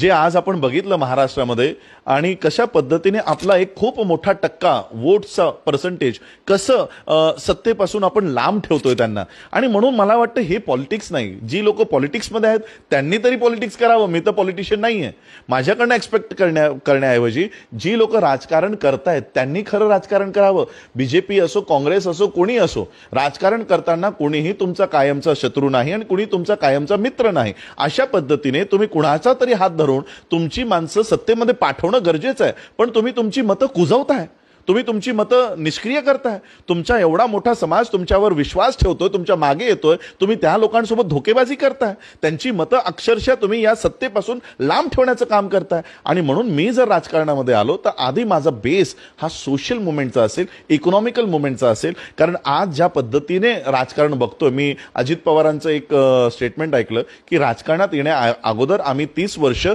जे आज आपण बघितलं महाराष्ट्रामध्ये आणि कशा पद्धतीने आपला एक खूप मोठा टक्का वोटचा पर्सेंटेज कसं सत्तेपासून आपण लांब ठेवतोय त्यांना आणि म्हणून मला वाटतं हे पॉलिटिक्स नाही जी लोक पॉलिटिक्समध्ये आहेत त्यांनी तरी पॉलिटिक्स करावं मी तर पॉलिटिशियन नाही आहे माझ्याकडनं एक्सपेक्ट करण्या करण्याऐवजी जी लोक राजकारण करतायत त्यांनी खरं राजकारण करावं पी असो काँग्रेस असो कोणी असो राजकारण करताना कोणीही तुमचा कायमचा शत्रू नाही आणि कुणी तुमचा कायमचा मित्र नाही अशा पद्धतीने तुम्ही कुणाचा तरी हात धरून तुमची माणसं सत्तेमध्ये पाठवणं गरजेचं आहे पण तुम्ही तुमची मतं कुजवताय तुम्ही तुमची मतं निष्क्रिय करताय तुमचा एवढा मोठा समाज तुमच्यावर विश्वास ठेवतोय तुमच्या मागे येतोय तुम्ही त्या लोकांसोबत धोकेबाजी करताय त्यांची मतं अक्षरशः तुम्ही या सत्तेपासून लांब ठेवण्याचं काम करताय आणि म्हणून मी जर राजकारणामध्ये आलो तर आधी माझा बेस हा सोशल मुवमेंटचा असेल इकॉनॉमिकल मुवमेंटचा असेल कारण आज ज्या पद्धतीने राजकारण बघतोय मी अजित पवारांचं एक स्टेटमेंट ऐकलं की राजकारणात येण्या अगोदर आम्ही तीस वर्ष